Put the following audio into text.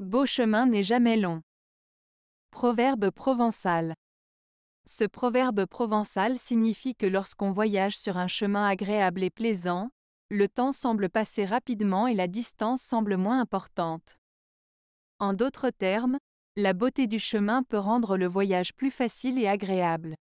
Beau chemin n'est jamais long. Proverbe provençal. Ce proverbe provençal signifie que lorsqu'on voyage sur un chemin agréable et plaisant, le temps semble passer rapidement et la distance semble moins importante. En d'autres termes, la beauté du chemin peut rendre le voyage plus facile et agréable.